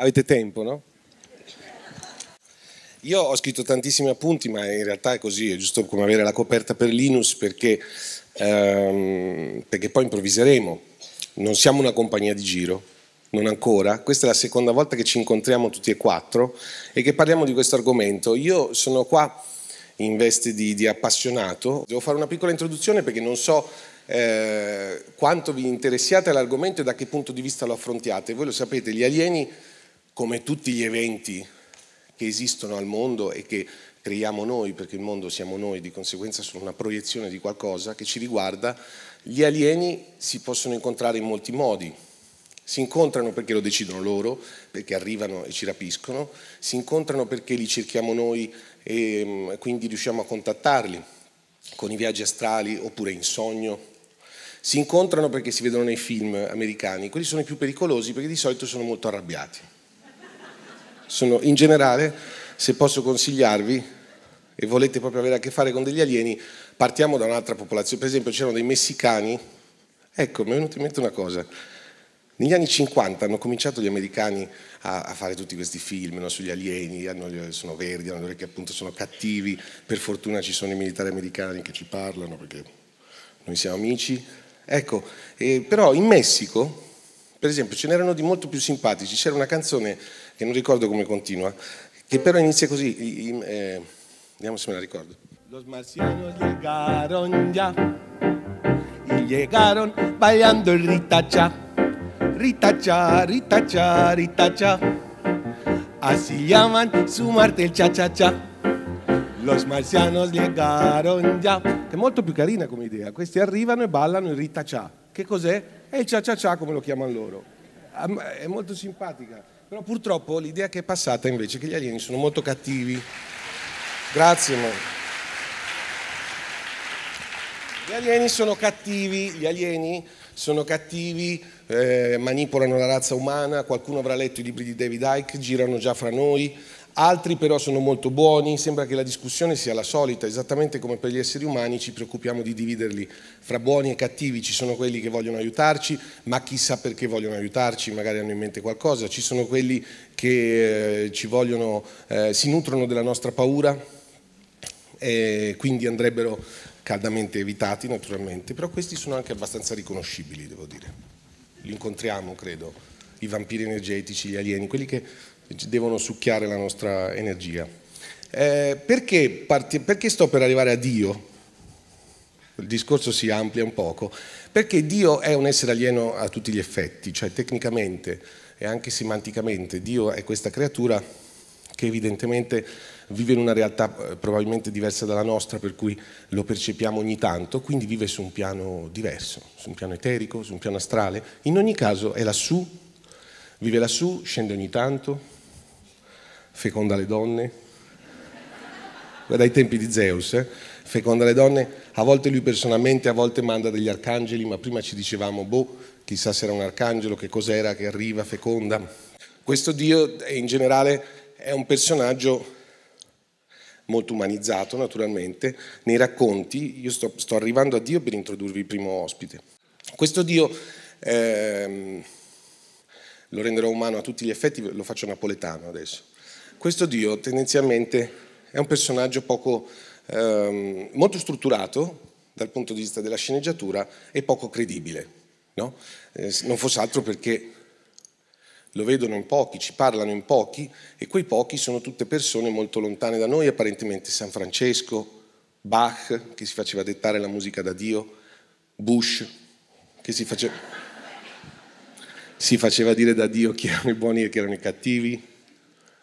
Avete tempo, no? Io ho scritto tantissimi appunti, ma in realtà è così, è giusto come avere la coperta per Linus perché, ehm, perché poi improvviseremo. Non siamo una compagnia di giro, non ancora. Questa è la seconda volta che ci incontriamo tutti e quattro e che parliamo di questo argomento. Io sono qua in veste di, di appassionato. Devo fare una piccola introduzione perché non so eh, quanto vi interessiate all'argomento e da che punto di vista lo affrontiate. Voi lo sapete, gli alieni come tutti gli eventi che esistono al mondo e che creiamo noi, perché il mondo siamo noi, di conseguenza sono una proiezione di qualcosa che ci riguarda, gli alieni si possono incontrare in molti modi. Si incontrano perché lo decidono loro, perché arrivano e ci rapiscono, si incontrano perché li cerchiamo noi e mm, quindi riusciamo a contattarli con i viaggi astrali oppure in sogno. Si incontrano perché si vedono nei film americani, quelli sono i più pericolosi perché di solito sono molto arrabbiati sono in generale, se posso consigliarvi e volete proprio avere a che fare con degli alieni, partiamo da un'altra popolazione. Per esempio c'erano dei messicani, ecco, mi è venuta in mente una cosa. Negli anni 50 hanno cominciato gli americani a, a fare tutti questi film no, sugli alieni, hanno, sono verdi, hanno le orecchie appunto, sono cattivi, per fortuna ci sono i militari americani che ci parlano perché noi siamo amici. Ecco, eh, però in Messico, per esempio, ce n'erano di molto più simpatici, c'era una canzone che non ricordo come continua, che però inizia così, in, eh, vediamo se me la ricordo. Los marcianos llegaron ya, y llegaron bailando el ritacha, ritacha, ritacha, ritacha. Así llaman su Marte il cha-cha-cha. Los marcianos llegaron ya. È molto più carina come idea. Questi arrivano e ballano il ritacha. Che cos'è? È il cha-cha-cha come lo chiamano loro. È molto simpatica. Però purtroppo l'idea che è passata invece è che gli alieni sono molto cattivi. Grazie. Ma... Gli alieni sono cattivi, gli alieni sono cattivi, eh, manipolano la razza umana, qualcuno avrà letto i libri di David Icke, girano già fra noi, altri però sono molto buoni, sembra che la discussione sia la solita, esattamente come per gli esseri umani ci preoccupiamo di dividerli fra buoni e cattivi, ci sono quelli che vogliono aiutarci, ma chissà perché vogliono aiutarci, magari hanno in mente qualcosa, ci sono quelli che eh, ci vogliono, eh, si nutrono della nostra paura e quindi andrebbero caldamente evitati naturalmente, però questi sono anche abbastanza riconoscibili, devo dire. Li incontriamo, credo, i vampiri energetici, gli alieni, quelli che devono succhiare la nostra energia. Eh, perché, parti, perché sto per arrivare a Dio? Il discorso si amplia un poco, perché Dio è un essere alieno a tutti gli effetti, cioè tecnicamente e anche semanticamente Dio è questa creatura che evidentemente vive in una realtà eh, probabilmente diversa dalla nostra, per cui lo percepiamo ogni tanto, quindi vive su un piano diverso, su un piano eterico, su un piano astrale. In ogni caso è lassù, vive lassù, scende ogni tanto, feconda le donne, dai tempi di Zeus, eh? feconda le donne, a volte lui personalmente, a volte manda degli arcangeli, ma prima ci dicevamo, boh, chissà se era un arcangelo, che cos'era che arriva, feconda. Questo Dio eh, in generale è un personaggio molto umanizzato naturalmente, nei racconti, io sto, sto arrivando a Dio per introdurvi il primo ospite. Questo Dio ehm, lo renderò umano a tutti gli effetti, lo faccio napoletano adesso. Questo Dio tendenzialmente è un personaggio poco, ehm, molto strutturato dal punto di vista della sceneggiatura e poco credibile. No? Eh, non fosse altro perché lo vedono in pochi, ci parlano in pochi e quei pochi sono tutte persone molto lontane da noi, apparentemente San Francesco, Bach che si faceva dettare la musica da Dio, Bush che si faceva, si faceva dire da Dio chi erano i buoni e chi erano i cattivi,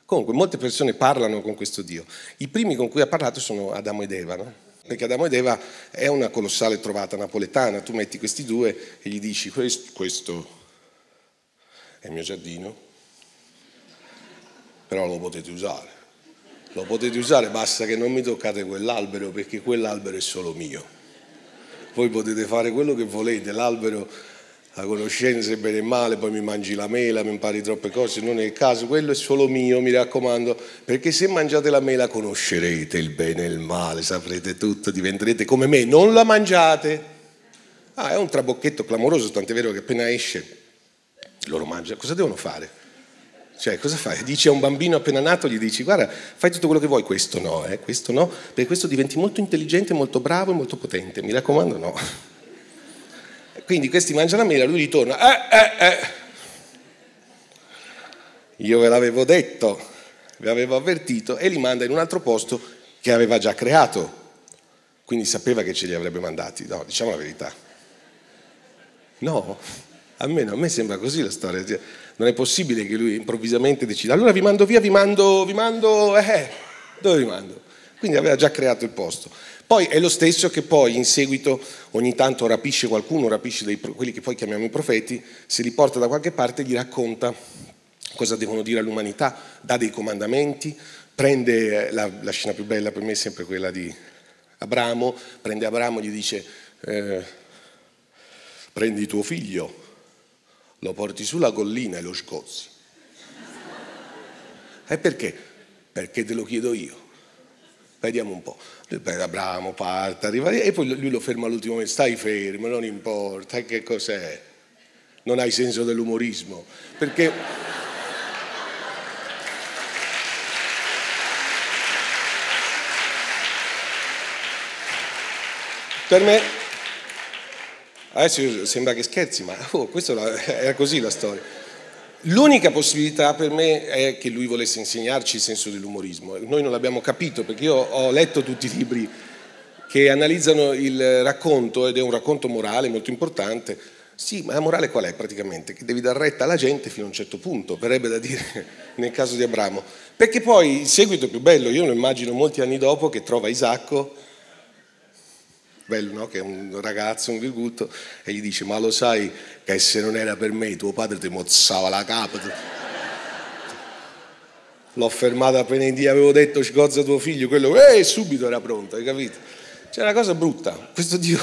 Comunque, molte persone parlano con questo Dio. I primi con cui ha parlato sono Adamo ed Eva, no? Perché Adamo ed Eva è una colossale trovata napoletana. Tu metti questi due e gli dici: Questo è il mio giardino, però lo potete usare. Lo potete usare, basta che non mi toccate quell'albero perché quell'albero è solo mio. Voi potete fare quello che volete, l'albero la conoscenza è bene e male, poi mi mangi la mela, mi impari troppe cose, non è il caso, quello è solo mio, mi raccomando, perché se mangiate la mela conoscerete il bene e il male, saprete tutto, diventerete come me, non la mangiate. Ah, è un trabocchetto clamoroso, tant'è vero che appena esce loro mangiano, cosa devono fare? Cioè, cosa fai? Dici a un bambino appena nato, gli dici, guarda, fai tutto quello che vuoi, questo no, eh, questo no, perché questo diventi molto intelligente, molto bravo e molto potente, mi raccomando no. Quindi questi mangiano la mela, lui ritorna. Eh, eh, eh. Io ve l'avevo detto, vi avevo avvertito e li manda in un altro posto che aveva già creato. Quindi sapeva che ce li avrebbe mandati. No, diciamo la verità. No, almeno a me sembra così la storia. Cioè, non è possibile che lui improvvisamente decida, allora vi mando via, vi mando, vi mando, eh, dove vi mando? Quindi aveva già creato il posto. Poi è lo stesso che poi in seguito ogni tanto rapisce qualcuno, rapisce dei, quelli che poi chiamiamo i profeti, si li porta da qualche parte gli racconta cosa devono dire all'umanità, dà dei comandamenti, prende eh, la, la scena più bella per me è sempre quella di Abramo, prende Abramo e gli dice eh, prendi tuo figlio, lo porti sulla collina e lo scozzi. E perché? Perché te lo chiedo io. Vediamo un po'. Per Abramo parte, arriva e poi lui lo ferma all'ultimo momento, stai fermo, non importa, che cos'è? Non hai senso dell'umorismo. Perché... per me adesso sembra che scherzi ma oh, questa era così la storia L'unica possibilità per me è che lui volesse insegnarci il senso dell'umorismo. Noi non l'abbiamo capito perché io ho letto tutti i libri che analizzano il racconto ed è un racconto morale molto importante. Sì, ma la morale qual è praticamente? Che devi dar retta alla gente fino a un certo punto, verrebbe da dire nel caso di Abramo. Perché poi il seguito è più bello, io lo immagino molti anni dopo che trova Isacco bello no? che è un ragazzo, un virgulto, e gli dice ma lo sai che se non era per me tuo padre ti mozzava la capa. L'ho fermato appena in Dio, avevo detto scozza tuo figlio, quello eh, subito era pronto, hai capito? C'è una cosa brutta, questo Dio,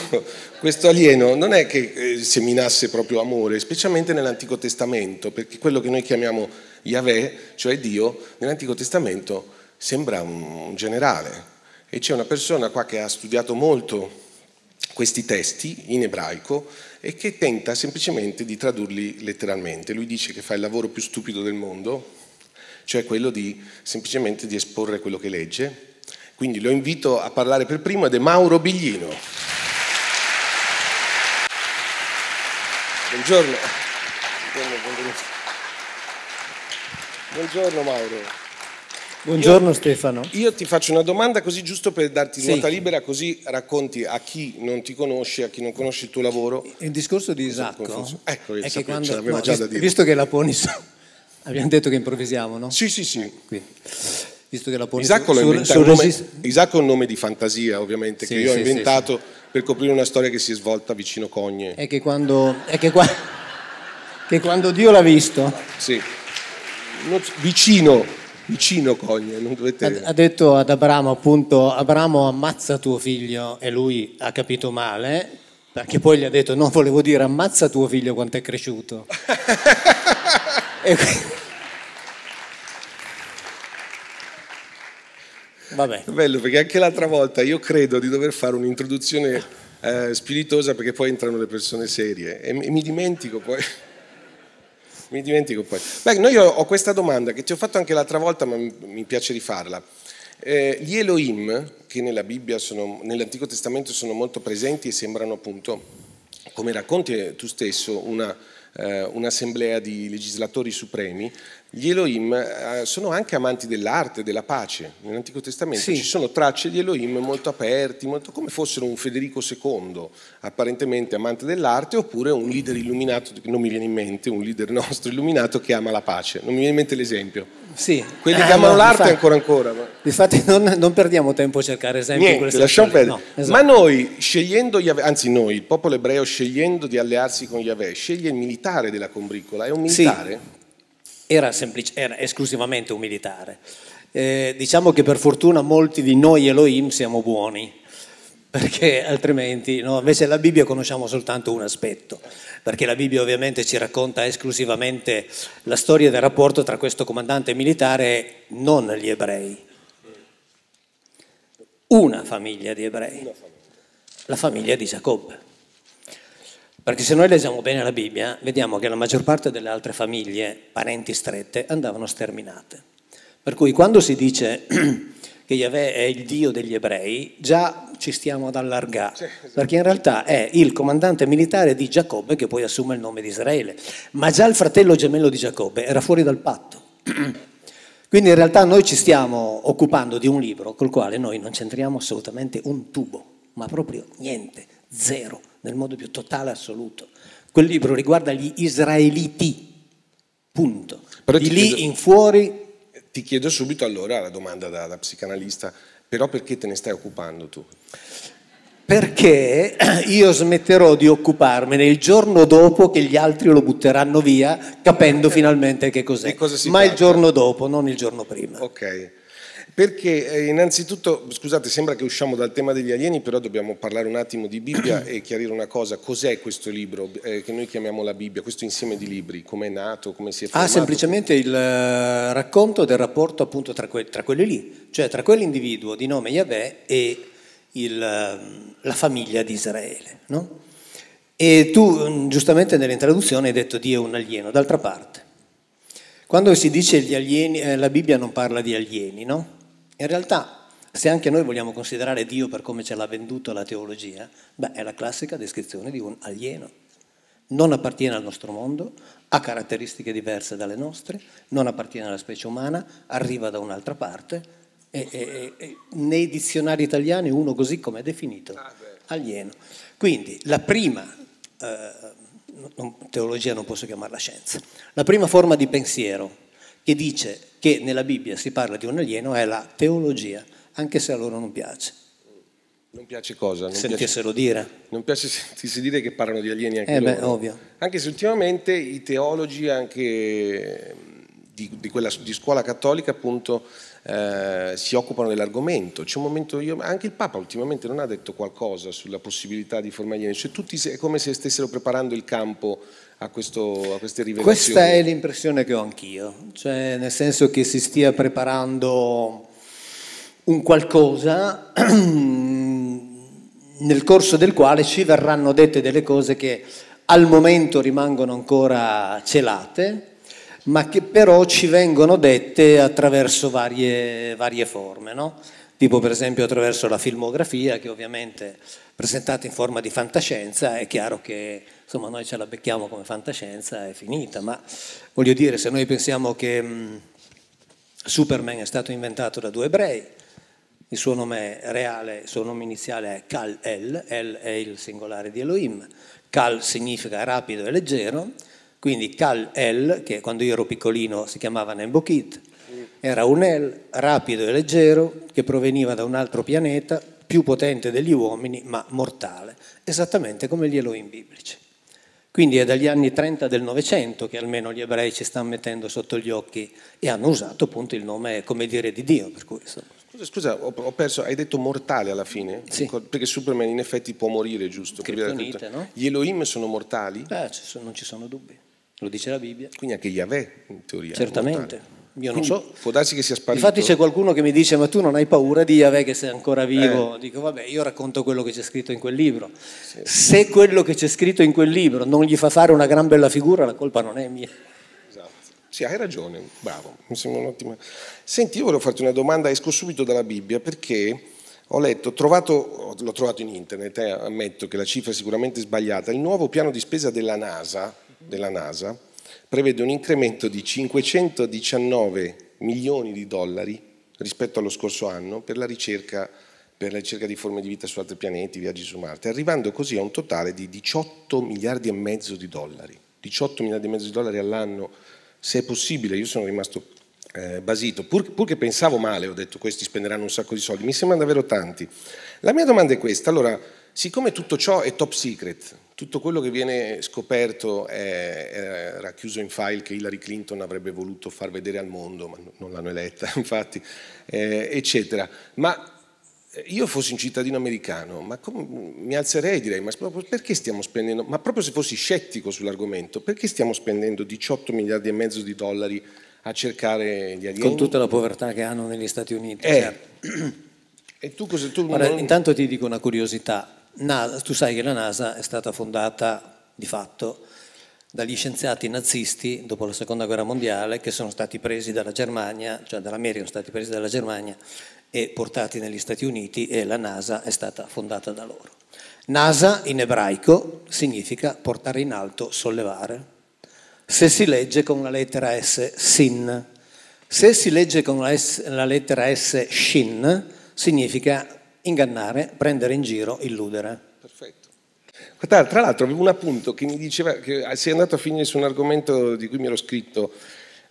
questo alieno non è che eh, seminasse proprio amore, specialmente nell'Antico Testamento, perché quello che noi chiamiamo Yahweh, cioè Dio, nell'Antico Testamento sembra un generale. E c'è una persona qua che ha studiato molto questi testi in ebraico e che tenta semplicemente di tradurli letteralmente. Lui dice che fa il lavoro più stupido del mondo, cioè quello di semplicemente di esporre quello che legge. Quindi lo invito a parlare per primo ed è Mauro Biglino. Buongiorno. Buongiorno, buongiorno. buongiorno Mauro. Buongiorno io, Stefano. Io ti faccio una domanda così giusto per darti sì. libera, così racconti a chi non ti conosce, a chi non conosce il tuo lavoro. Il discorso di esatto, Isacco ecco, è che quando, no, visto, visto che la poni su, abbiamo detto che improvvisiamo, no? Sì, sì, sì. Eh, qui. Visto che la poni Isacco, su, su, su nome, Isacco è un nome di fantasia, ovviamente, sì, che io sì, ho inventato per coprire una storia che si è svolta vicino Cogne. È che quando, è che qua, che quando Dio l'ha visto. Sì. Vicino vicino Cogne, non dovete... Ha detto ad Abramo appunto, Abramo ammazza tuo figlio e lui ha capito male, perché poi gli ha detto non volevo dire ammazza tuo figlio quanto è cresciuto. Vabbè. Bello perché anche l'altra volta io credo di dover fare un'introduzione eh, spiritosa perché poi entrano le persone serie e mi dimentico poi mi dimentico poi. Beh, noi ho questa domanda che ti ho fatto anche l'altra volta, ma mi piace rifarla. Eh, gli Elohim, che nella Bibbia sono, nell'Antico Testamento sono molto presenti e sembrano appunto, come racconti tu stesso, una eh, un'assemblea di legislatori supremi, gli Elohim eh, sono anche amanti dell'arte, della pace. Nell'Antico Testamento sì. ci sono tracce di Elohim molto aperti, molto come fossero un Federico II, apparentemente amante dell'arte, oppure un leader illuminato, non mi viene in mente, un leader nostro illuminato che ama la pace. Non mi viene in mente l'esempio. Sì, quelli eh, che amano l'arte ancora ancora. Ma... Infatti non, non, perdiamo tempo a cercare esempi. Niente, lasciamo perdere. No, esatto. Ma noi, scegliendo Yahweh, anzi noi, il popolo ebreo scegliendo di allearsi con Yahweh, sceglie il militare della combricola, è un militare? Sì, era, semplice, era esclusivamente un militare. Eh, diciamo che per fortuna molti di noi Elohim siamo buoni, perché altrimenti, no? invece la Bibbia conosciamo soltanto un aspetto perché la Bibbia ovviamente ci racconta esclusivamente la storia del rapporto tra questo comandante militare e non gli ebrei. Una famiglia di ebrei, la famiglia di Giacobbe. Perché se noi leggiamo bene la Bibbia, vediamo che la maggior parte delle altre famiglie, parenti strette, andavano sterminate. Per cui quando si dice che Yahweh è il Dio degli ebrei, già ci stiamo ad allargare, sì, esatto. perché in realtà è il comandante militare di Giacobbe che poi assume il nome di Israele, ma già il fratello gemello di Giacobbe era fuori dal patto. Quindi in realtà noi ci stiamo occupando di un libro col quale noi non c'entriamo assolutamente un tubo, ma proprio niente, zero, nel modo più totale assoluto. Quel libro riguarda gli israeliti, punto. Però di lì in fuori ti chiedo subito allora la domanda da, da psicanalista, però perché te ne stai occupando tu? Perché io smetterò di occuparmene il giorno dopo che gli altri lo butteranno via, capendo finalmente che cos'è. Ma tratta? il giorno dopo, non il giorno prima. Ok. Perché eh, innanzitutto, scusate, sembra che usciamo dal tema degli alieni, però dobbiamo parlare un attimo di Bibbia e chiarire una cosa, cos'è questo libro eh, che noi chiamiamo la Bibbia, questo insieme di libri, come è nato, come si è ah, formato? Ah, semplicemente il eh, racconto del rapporto appunto tra, que- tra quelli lì, cioè tra quell'individuo di nome Yahweh e il, ehm, la famiglia di Israele. No? E tu mm, giustamente nell'introduzione hai detto Dio è un alieno, d'altra parte. Quando si dice gli alieni, eh, la Bibbia non parla di alieni, no? In realtà, se anche noi vogliamo considerare Dio per come ce l'ha venduto la teologia, beh, è la classica descrizione di un alieno. Non appartiene al nostro mondo, ha caratteristiche diverse dalle nostre, non appartiene alla specie umana, arriva da un'altra parte e, e, e nei dizionari italiani uno così come è definito, ah, certo. alieno. Quindi la prima... Eh, teologia non posso chiamarla scienza. La prima forma di pensiero che dice che nella Bibbia si parla di un alieno è la teologia, anche se a loro non piace. Non piace cosa? Non Sentissero piace, dire. Non piace sentirsi dire che parlano di alieni anche eh loro. Beh, ovvio. Anche se ultimamente i teologi anche mm, di, di, quella, di scuola cattolica appunto eh, si occupano dell'argomento. C'è un momento, io, anche il Papa ultimamente non ha detto qualcosa sulla possibilità di formaliere, cioè tutti è come se stessero preparando il campo a, questo, a queste rivelazioni. Questa è l'impressione che ho anch'io, cioè nel senso che si stia preparando un qualcosa nel corso del quale ci verranno dette delle cose che al momento rimangono ancora celate, ma che però ci vengono dette attraverso varie, varie forme, no? tipo per esempio attraverso la filmografia che ovviamente presentata in forma di fantascienza è chiaro che insomma, noi ce la becchiamo come fantascienza è finita, ma voglio dire se noi pensiamo che mh, mm, Superman è stato inventato da due ebrei, il suo nome reale, il suo nome iniziale è Kal-El, El è il singolare di Elohim, Kal significa rapido e leggero, quindi Cal El, che quando io ero piccolino si chiamava Nembokit, era un El rapido e leggero che proveniva da un altro pianeta, più potente degli uomini, ma mortale, esattamente come gli Elohim biblici. Quindi è dagli anni 30 del Novecento che almeno gli ebrei ci stanno mettendo sotto gli occhi e hanno usato appunto il nome, come dire, di Dio. Cui, scusa, scusa, ho perso, hai detto mortale alla fine? Sì. Perché Superman in effetti può morire, giusto? Criptonite, no? Gli Elohim sono mortali? Beh, non ci sono dubbi lo dice la Bibbia. Quindi anche Yahweh, in teoria. Certamente. Io non so. Può darsi che sia sparito. Infatti c'è qualcuno che mi dice ma tu non hai paura di Yahweh che sei ancora vivo. Eh. Dico vabbè io racconto quello che c'è scritto in quel libro. Sì. Se quello che c'è scritto in quel libro non gli fa fare una gran bella figura la colpa non è mia. Esatto. Sì, hai ragione, bravo, mi sembra un'ottima. Senti, io volevo farti una domanda, esco subito dalla Bibbia perché ho letto, trovato, l'ho trovato in internet, eh, ammetto che la cifra è sicuramente sbagliata, il nuovo piano di spesa della NASA della NASA prevede un incremento di 519 milioni di dollari rispetto allo scorso anno per la ricerca, per la ricerca di forme di vita su altri pianeti, viaggi su Marte, arrivando così a un totale di 18 miliardi e mezzo di dollari. 18 miliardi e mezzo di dollari all'anno, se è possibile, io sono rimasto eh, basito, pur, pur, che pensavo male, ho detto questi spenderanno un sacco di soldi, mi sembrano davvero tanti. La mia domanda è questa, allora, siccome tutto ciò è top secret, tutto quello che viene scoperto è, è, racchiuso in file che Hillary Clinton avrebbe voluto far vedere al mondo, ma non l'hanno eletta, infatti, eh, eccetera. Ma eh, io fossi un cittadino americano, ma come, mi alzerei e direi, ma perché stiamo spendendo, ma proprio se fossi scettico sull'argomento, perché stiamo spendendo 18 miliardi e mezzo di dollari a cercare gli alieni? Con tutta la povertà che hanno negli Stati Uniti. Eh. Certo. E tu cosa tu... Guarda, non... Intanto ti dico una curiosità, tu sai che la NASA è stata fondata di fatto dagli scienziati nazisti dopo la seconda guerra mondiale che sono stati presi dalla Germania, cioè dall'America sono stati presi dalla Germania e portati negli Stati Uniti e la NASA è stata fondata da loro. NASA in ebraico significa portare in alto, sollevare. Se si legge con la lettera S, sin. Se si legge con la, S, la lettera S, shin, significa ingannare, prendere in giro, illudere. Perfetto. Tra l'altro avevo un appunto che mi diceva che sei andato a finire su un argomento di cui mi ero scritto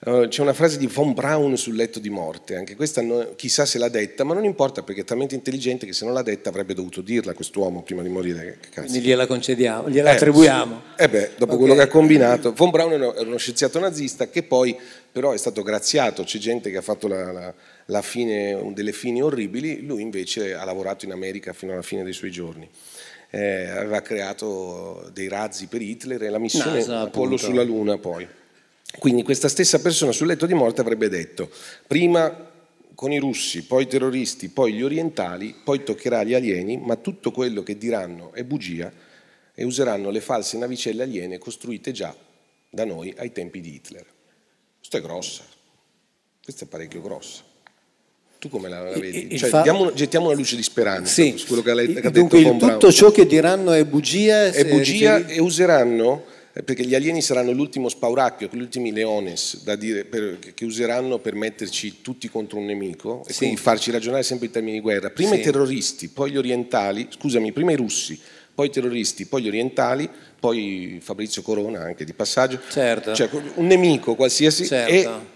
eh, c'è una frase di Von Braun sul letto di morte, anche questa non, chissà se l'ha detta, ma non importa perché è talmente intelligente che se non l'ha detta avrebbe dovuto dirla quest'uomo prima di morire. Cazzo. Quindi gliela concediamo, gliela eh, attribuiamo. Sì. Eh beh, dopo okay. quello che ha combinato. Von Braun era uno scienziato nazista che poi però è stato graziato, c'è gente che ha fatto la, la, la fine, delle fini orribili, lui invece ha lavorato in America fino alla fine dei suoi giorni. Eh, aveva creato dei razzi per Hitler e la missione NASA, Apollo appunto. sulla Luna poi. Quindi questa stessa persona sul letto di morte avrebbe detto, prima con i russi, poi i terroristi, poi gli orientali, poi toccherà gli alieni, ma tutto quello che diranno è bugia e useranno le false navicelle aliene costruite già da noi ai tempi di Hitler. Questa è grossa, questa è parecchio grossa. Tu come la, la vedi? Cioè, fa... diamo, gettiamo una luce di speranza sì. su quello che ha, che ha detto Dunque, Tutto ciò che diranno è bugia. È bugia riferito... e useranno eh, perché gli alieni saranno l'ultimo spauracchio, gli ultimi leones dire, per, che useranno per metterci tutti contro un nemico e sì. quindi farci ragionare sempre in termini di guerra. Prima sì. i terroristi, poi gli orientali, scusami, prima i russi, poi i terroristi, poi gli orientali, poi Fabrizio Corona anche di passaggio, certo. cioè un nemico qualsiasi certo.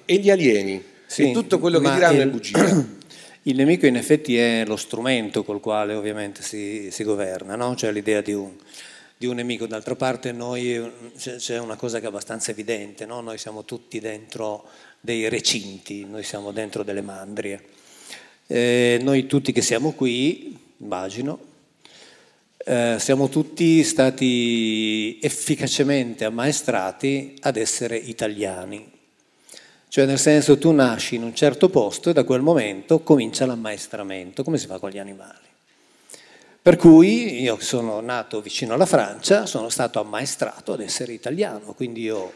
e, e, gli alieni. Sì, e tutto quello che diranno il, è bugia. Il nemico in effetti è lo strumento col quale ovviamente si, si governa, no? cioè l'idea di un di un nemico. D'altra parte noi, c'è una cosa che è abbastanza evidente, no? noi siamo tutti dentro dei recinti, noi siamo dentro delle mandrie. Eh, noi tutti che siamo qui, immagino, eh, siamo tutti stati efficacemente ammaestrati ad essere italiani. Cioè nel senso tu nasci in un certo posto e da quel momento comincia l'ammaestramento, come si fa con gli animali. Per cui io sono nato vicino alla Francia, sono stato ammaestrato ad essere italiano, quindi io,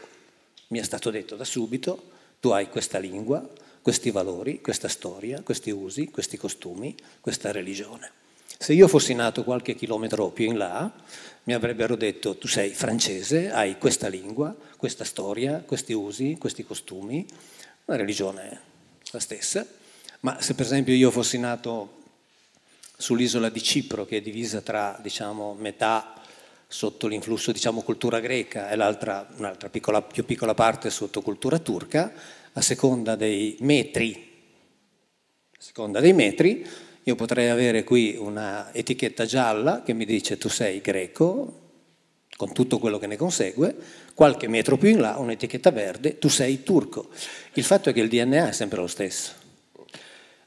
mi è stato detto da subito, tu hai questa lingua, questi valori, questa storia, questi usi, questi costumi, questa religione. Se io fossi nato qualche chilometro più in là, mi avrebbero detto tu sei francese, hai questa lingua, questa storia, questi usi, questi costumi, la religione è la stessa, ma se per esempio io fossi nato sull'isola di Cipro che è divisa tra diciamo, metà sotto l'influsso diciamo, cultura greca e l'altra, un'altra piccola, più piccola parte sotto cultura turca, a seconda dei metri, a seconda dei metri io potrei avere qui una etichetta gialla che mi dice tu sei greco, con tutto quello che ne consegue, qualche metro più in là un'etichetta verde, tu sei turco. Il fatto è che il DNA è sempre lo stesso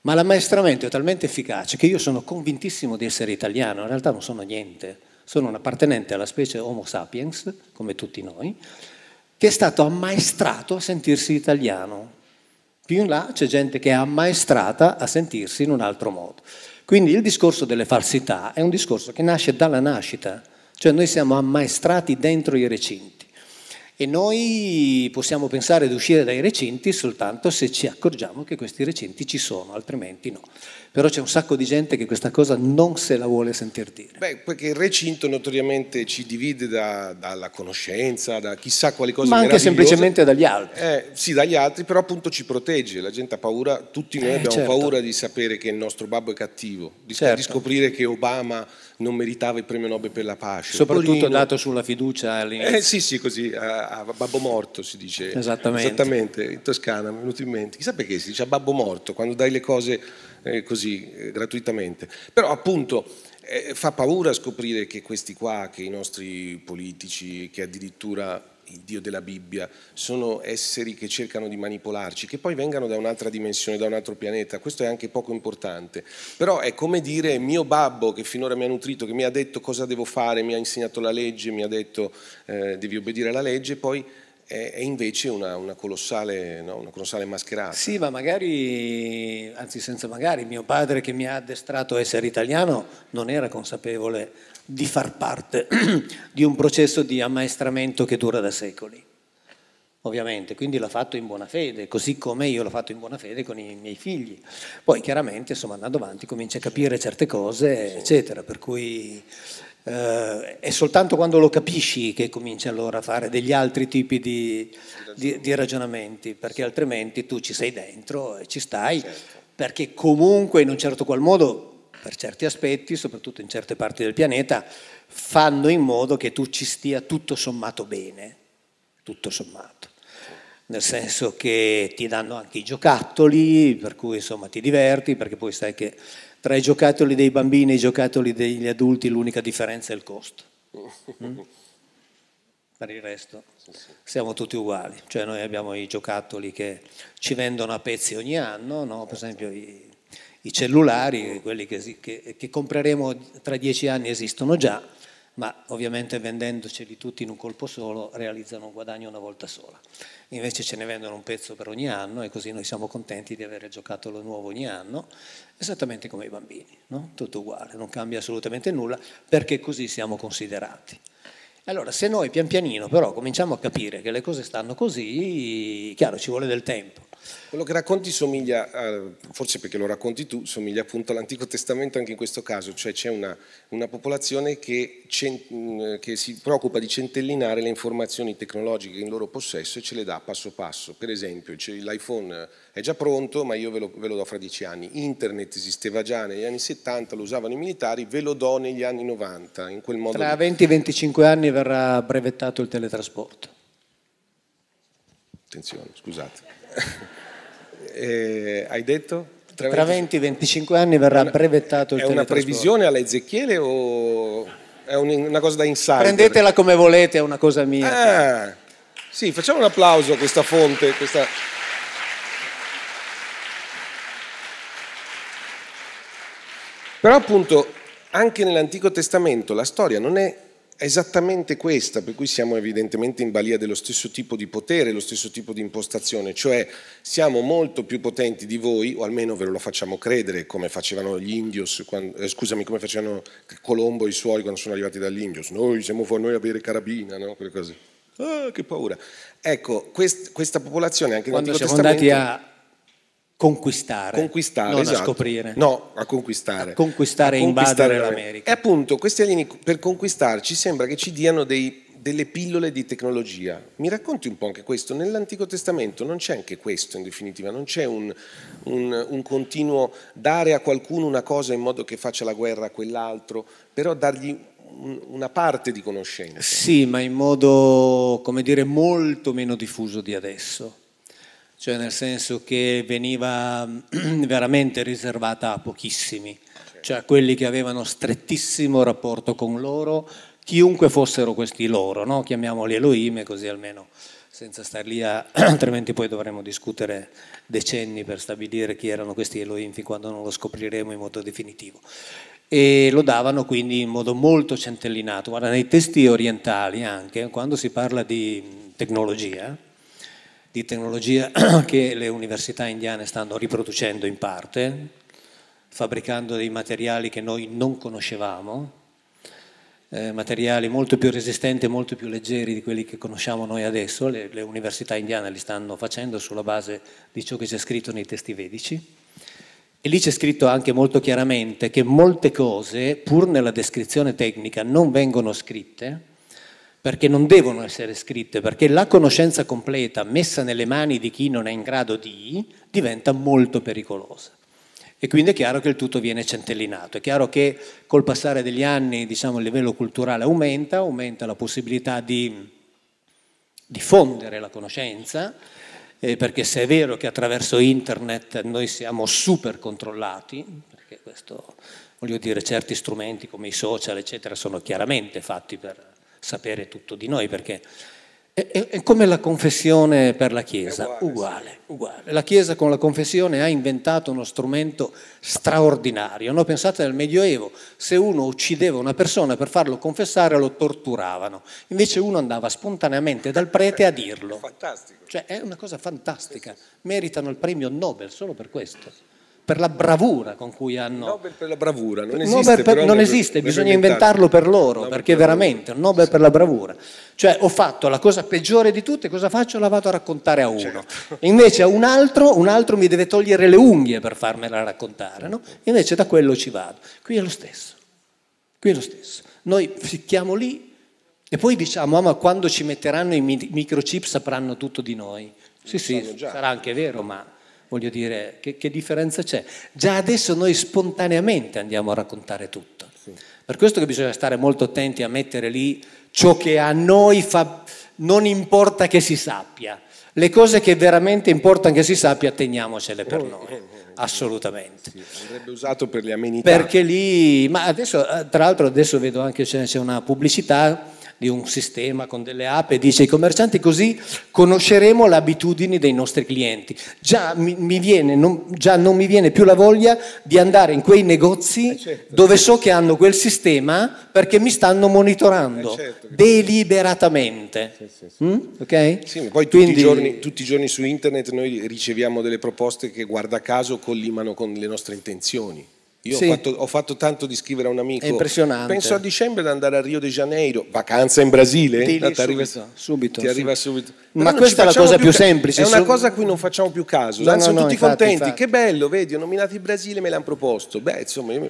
ma l'ammaestramento è talmente efficace che io sono convintissimo di essere italiano, in realtà non sono niente, sono un appartenente alla specie Homo sapiens, come tutti noi, che è stato ammaestrato a sentirsi italiano. Più in là c'è gente che è ammaestrata a sentirsi in un altro modo. Quindi il discorso delle falsità è un discorso che nasce dalla nascita, cioè noi siamo ammaestrati dentro i recinti. E noi possiamo pensare di uscire dai recinti soltanto se ci accorgiamo che questi recinti ci sono, altrimenti no. Però c'è un sacco di gente che questa cosa non se la vuole sentire dire. Beh, perché il recinto notoriamente ci divide da, dalla conoscenza, da chissà quali cose. Ma anche semplicemente dagli altri. Eh, sì, dagli altri, però appunto ci protegge. La gente ha paura, tutti noi eh, abbiamo certo. paura di sapere che il nostro babbo è cattivo, di, certo. di scoprire che Obama non meritava il premio Nobel per la pace. Soprattutto Torino, dato sulla fiducia all'inizio. Eh, sì, sì, così, a, a, Babbo Morto si dice. Esattamente. Esattamente, in Toscana mi è venuto in mente. Chissà perché si dice a Babbo Morto, quando dai le cose eh, così, eh, gratuitamente. Però appunto eh, fa paura scoprire che questi qua, che i nostri politici, che addirittura il Dio della Bibbia, sono esseri che cercano di manipolarci, che poi vengano da un'altra dimensione, da un altro pianeta, questo è anche poco importante. Però è come dire mio babbo che finora mi ha nutrito, che mi ha detto cosa devo fare, mi ha insegnato la legge, mi ha detto eh, devi obbedire alla legge, poi è, invece una, una, colossale, no? una, colossale, mascherata. Sì, ma magari, anzi senza magari, mio padre che mi ha addestrato a essere italiano non era consapevole di far parte di un processo di ammaestramento che dura da secoli. Ovviamente, quindi l'ha fatto in buona fede, così come io l'ho fatto in buona fede con i miei figli. Poi chiaramente, insomma, andando avanti, comincia a capire certe cose, eccetera, per cui eh, è soltanto quando lo capisci che cominci allora a fare degli altri tipi di, di, di ragionamenti, perché altrimenti tu ci sei dentro e ci stai, certo. perché comunque in un certo qual modo per certi aspetti, soprattutto in certe parti del pianeta, fanno in modo che tu ci stia tutto sommato bene, tutto sommato. Nel senso che ti danno anche i giocattoli, per cui insomma ti diverti, perché poi sai che tra i giocattoli dei bambini e i giocattoli degli adulti l'unica differenza è il costo. Mm? mm? Per il resto siamo tutti uguali, cioè noi abbiamo i giocattoli che ci vendono a pezzi ogni anno, no? per esempio i i cellulari, quelli che, che, che compreremo tra dieci anni esistono già, ma ovviamente vendendoceli tutti in un colpo solo realizzano un guadagno una volta sola. Invece ce ne vendono un pezzo per ogni anno e così noi siamo contenti di avere giocato lo nuovo ogni anno, esattamente come i bambini, no? tutto uguale, non cambia assolutamente nulla perché così siamo considerati. Allora, se noi pian pianino però cominciamo a capire che le cose stanno così, chiaro, ci vuole del tempo quello che racconti somiglia, forse perché lo racconti tu, somiglia appunto all'Antico Testamento anche in questo caso, cioè c'è una, una popolazione che, eh, che, si preoccupa di centellinare le informazioni tecnologiche in loro possesso e ce le dà passo passo. Per esempio, l'iPhone eh, è già pronto, ma io ve lo, ve lo do fra dieci anni. Internet esisteva già negli anni 70, lo usavano i militari, ve lo do negli anni 90. In quel modo Tra 20 25 anni verrà brevettato il teletrasporto. Attenzione, scusate eh, hai detto? Tra, tra 20-25 anni verrà una, brevettato il È una previsione alla Ezechiele o è un, una cosa da insider? Prendetela come volete, è una cosa mia. Ah, sì, facciamo un applauso a questa fonte. Questa... Però appunto anche nell'Antico Testamento la storia non è è esattamente questa, per cui siamo evidentemente in balia dello stesso tipo di potere, lo stesso tipo di impostazione, cioè siamo molto più potenti di voi, o almeno ve lo facciamo credere, come facevano gli Indios, quando, eh, scusami, come facevano Colombo e i suoi quando sono arrivati dall'Indios, noi siamo fuori noi a bere carabina, no? quelle cose. Ah, che paura. Ecco, quest, questa popolazione anche quando siamo andati a conquistare, conquistare non esatto. a scoprire. No, a conquistare. A conquistare, e conquistare l'America. E appunto questi alieni per conquistarci sembra che ci diano dei, delle pillole di tecnologia. Mi racconti un po' anche questo? Nell'Antico Testamento non c'è anche questo in definitiva, non c'è un, un, un continuo dare a qualcuno una cosa in modo che faccia la guerra a quell'altro, però dargli una parte di conoscenza. Sì, ma in modo, come dire, molto meno diffuso di adesso cioè nel senso che veniva veramente riservata a pochissimi, cioè a quelli che avevano strettissimo rapporto con loro, chiunque fossero questi loro, no? chiamiamoli Elohim così almeno senza star lì, a, altrimenti poi dovremmo discutere decenni per stabilire chi erano questi Elohim fin quando non lo scopriremo in modo definitivo. E lo davano quindi in modo molto centellinato. Guarda, nei testi orientali anche, quando si parla di tecnologia, di tecnologia che le università indiane stanno riproducendo in parte, fabbricando dei materiali che noi non conoscevamo, eh, materiali molto più resistenti e molto più leggeri di quelli che conosciamo noi adesso, le, le università indiane li stanno facendo sulla base di ciò che c'è scritto nei testi vedici. E lì c'è scritto anche molto chiaramente che molte cose, pur nella descrizione tecnica, non vengono scritte, perché non devono essere scritte, perché la conoscenza completa messa nelle mani di chi non è in grado di diventa molto pericolosa. E quindi è chiaro che il tutto viene centellinato, è chiaro che col passare degli anni diciamo, il livello culturale aumenta, aumenta la possibilità di diffondere la conoscenza, eh, perché se è vero che attraverso internet noi siamo super controllati, perché questo voglio dire certi strumenti come i social eccetera sono chiaramente fatti per sapere tutto di noi, perché è, è, è come la confessione per la Chiesa, uguale, uguale, uguale, La Chiesa con la confessione ha inventato uno strumento straordinario. No? Pensate nel Medioevo, se uno uccideva una persona per farlo confessare lo torturavano, invece uno andava spontaneamente dal prete a dirlo. Fantastico. Cioè è una cosa fantastica, meritano il premio Nobel solo per questo per la bravura con cui hanno... Nobel per la bravura, non esiste. Nobel per, non esiste, per bisogna inventarlo per loro, Nobel perché per veramente un Nobel sì. per la bravura. Cioè ho fatto la cosa peggiore di tutte, cosa faccio? La vado a raccontare a uno. Certo. Invece a un altro, un altro mi deve togliere le unghie per farmela raccontare, no? Invece da quello ci vado. Qui è lo stesso, qui è lo stesso. Noi ficchiamo lì e poi diciamo, ah ma quando ci metteranno i microchip sapranno tutto di noi. Sì, sì, sarà anche vero, ma Voglio dire, che, che differenza c'è? Già adesso noi spontaneamente andiamo a raccontare tutto. Sì. Per questo che bisogna stare molto attenti a mettere lì ciò che a noi fa, non importa che si sappia. Le cose che veramente importano che si sappia, teniamocele per eh, noi, eh, eh, assolutamente. Sì, andrebbe usato per le amenità. Perché lì, ma adesso, tra l'altro adesso vedo anche c'è, c'è una pubblicità di un sistema con delle app e dice ai commercianti così conosceremo le abitudini dei nostri clienti. Già, mi, mi viene, non, già non, mi viene più la voglia di andare in quei negozi eh certo, dove certo. so che hanno quel sistema perché mi stanno monitorando eh certo, deliberatamente. Sì, sì, sì. Mm? Okay? poi Quindi, tutti, i giorni, tutti i giorni su internet noi riceviamo delle proposte che guarda caso collimano con le nostre intenzioni. Io sì. ho, fatto, ho, fatto, tanto di scrivere a un amico. È impressionante. Penso a dicembre ad andare a Rio de Janeiro, vacanza in Brasile. Dili, subito, arriva, subito, ti arriva subito. Ma no, questa è la cosa più ca- semplice. È una su- cosa a cui non facciamo più caso. No, no, sono tutti infatti, contenti. Infatti. Che bello, vedi, ho nominato il Brasile, e me l'hanno proposto. Beh, insomma, io...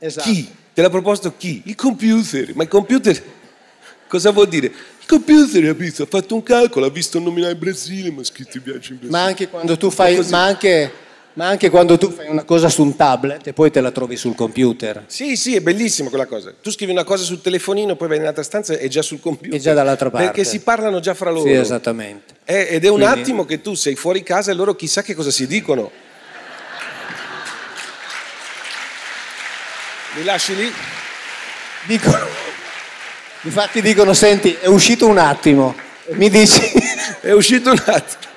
esatto. chi? Te l'ha proposto chi? Il computer. Ma il computer cosa vuol dire? Il computer ha, visto, ha fatto un calcolo, ha visto nominare il Brasile, ma ha scritto i viaggi in Brasile. Ma anche quando tu fai. Ma anche ma anche quando tu fai una cosa su un tablet e poi te la trovi sul computer. Sì, sì, è bellissimo quella cosa. Tu scrivi una cosa sul telefonino, poi vai in un'altra stanza e è già sul computer. È già dall'altra parte. Perché si parlano già fra loro. Sì, esattamente. Eh, ed è un Quindi... attimo che tu sei fuori casa e loro chissà che cosa si dicono. Mi lasci lì? Dico... Infatti dicono, senti, è uscito un attimo. Mi dici? è uscito un attimo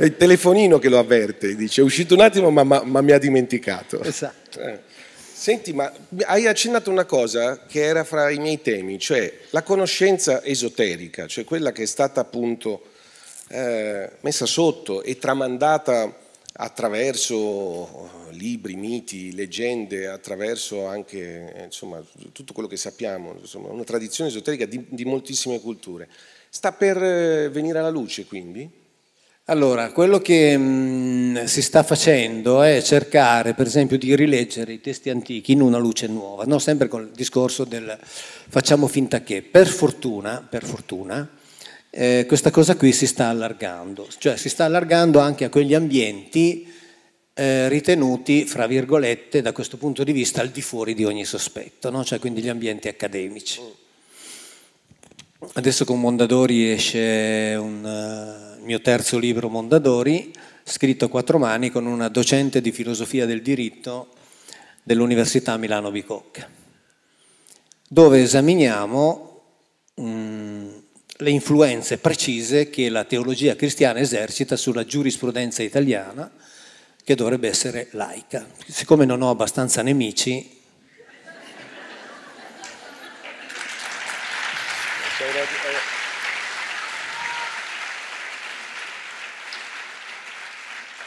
è il telefonino che lo avverte, dice è uscito un attimo ma, ma, ma mi ha dimenticato. Esatto. Eh. Senti, ma hai accennato una cosa che era fra i miei temi, cioè la conoscenza esoterica, cioè quella che è stata appunto eh, messa sotto e tramandata attraverso libri, miti, leggende, attraverso anche eh, insomma, tutto quello che sappiamo, insomma, una tradizione esoterica di, di moltissime culture. Sta per eh, venire alla luce quindi? Allora, quello che mh, mm, si sta facendo è cercare, per esempio, di rileggere i testi antichi in una luce nuova, no? sempre con il discorso del facciamo finta che. Per fortuna, per fortuna eh, questa cosa qui si sta allargando, cioè si sta allargando anche a quegli ambienti eh, ritenuti, fra virgolette, da questo punto di vista, al di fuori di ogni sospetto, no? cioè quindi gli ambienti accademici. Adesso con Mondadori esce un... Uh, mio terzo libro Mondadori, scritto a quattro mani con una docente di filosofia del diritto dell'Università Milano Bicocca, dove esaminiamo mh, mm, le influenze precise che la teologia cristiana esercita sulla giurisprudenza italiana, che dovrebbe essere laica. Siccome non ho abbastanza nemici,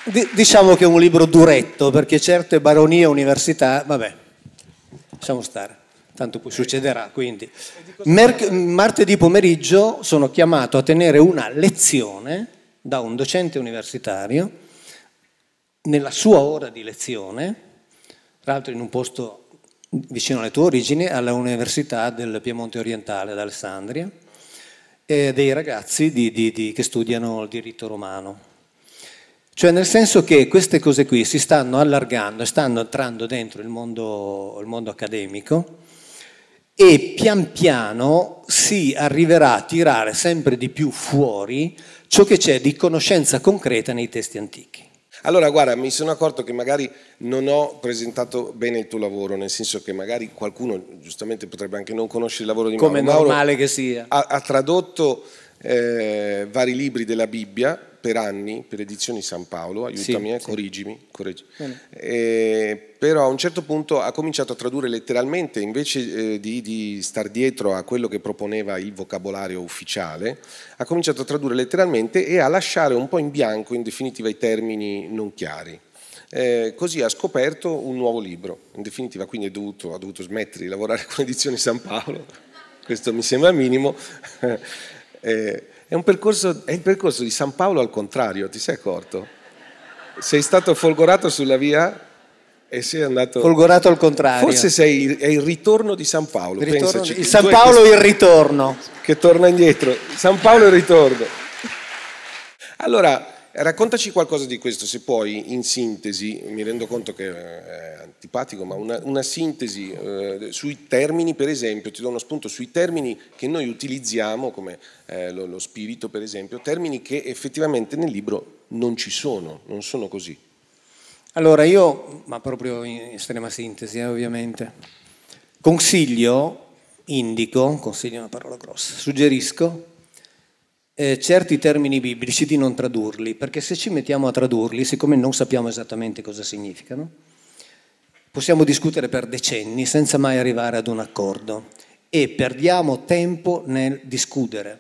D- diciamo che è un libro duretto, perché certe baronie, università, vabbè, lasciamo stare, tanto poi succederà. Quindi. Merc- martedì pomeriggio sono chiamato a tenere una lezione da un docente universitario, nella sua ora di lezione, tra l'altro in un posto vicino alle tue origini, alla Università del Piemonte Orientale ad Alessandria, eh, dei ragazzi di, di, di, che studiano il diritto romano. Cioè nel senso che queste cose qui si stanno allargando, stanno entrando dentro il mondo, il mondo accademico e pian piano si arriverà a tirare sempre di più fuori ciò che c'è di conoscenza concreta nei testi antichi. Allora, guarda, mi sono accorto che magari non ho presentato bene il tuo lavoro, nel senso che magari qualcuno giustamente potrebbe anche non conoscere il lavoro di Come Mauro. Come normale che sia. Ha, ha tradotto eh, vari libri della Bibbia, per anni per Edizioni San Paolo, aiutami, sì, eh, sì. corrigimi, corrigimi. Eh, però a un certo punto ha cominciato a tradurre letteralmente, invece eh, di, di star dietro a quello che proponeva il vocabolario ufficiale, ha cominciato a tradurre letteralmente e a lasciare un po' in bianco, in definitiva, i termini non chiari. Eh, così ha scoperto un nuovo libro, in definitiva quindi dovuto, ha dovuto smettere di lavorare con Edizioni San Paolo, questo mi sembra minimo, eh, è, percorso, è il percorso di San Paolo al contrario, ti sei accorto? Sei stato folgorato sulla via e sei andato... Folgorato al contrario. Forse sei il, è il ritorno di San Paolo. Il, ritorno, il San Paolo questo, il ritorno. Che torna indietro. San Paolo il ritorno. Allora, Raccontaci qualcosa di questo, se puoi, in sintesi, mi rendo conto che eh, è antipatico, ma una, una sintesi eh, sui termini, per esempio, ti do uno spunto sui termini che noi utilizziamo, come eh, lo, lo, spirito, per esempio, termini che effettivamente nel libro non ci sono, non sono così. Allora io, ma proprio in estrema sintesi, eh, ovviamente, consiglio, indico, consiglio è una parola grossa, suggerisco eh, certi termini biblici di non tradurli, perché se ci mettiamo a tradurli, siccome non sappiamo esattamente cosa significano, possiamo discutere per decenni senza mai arrivare ad un accordo e perdiamo tempo nel discutere.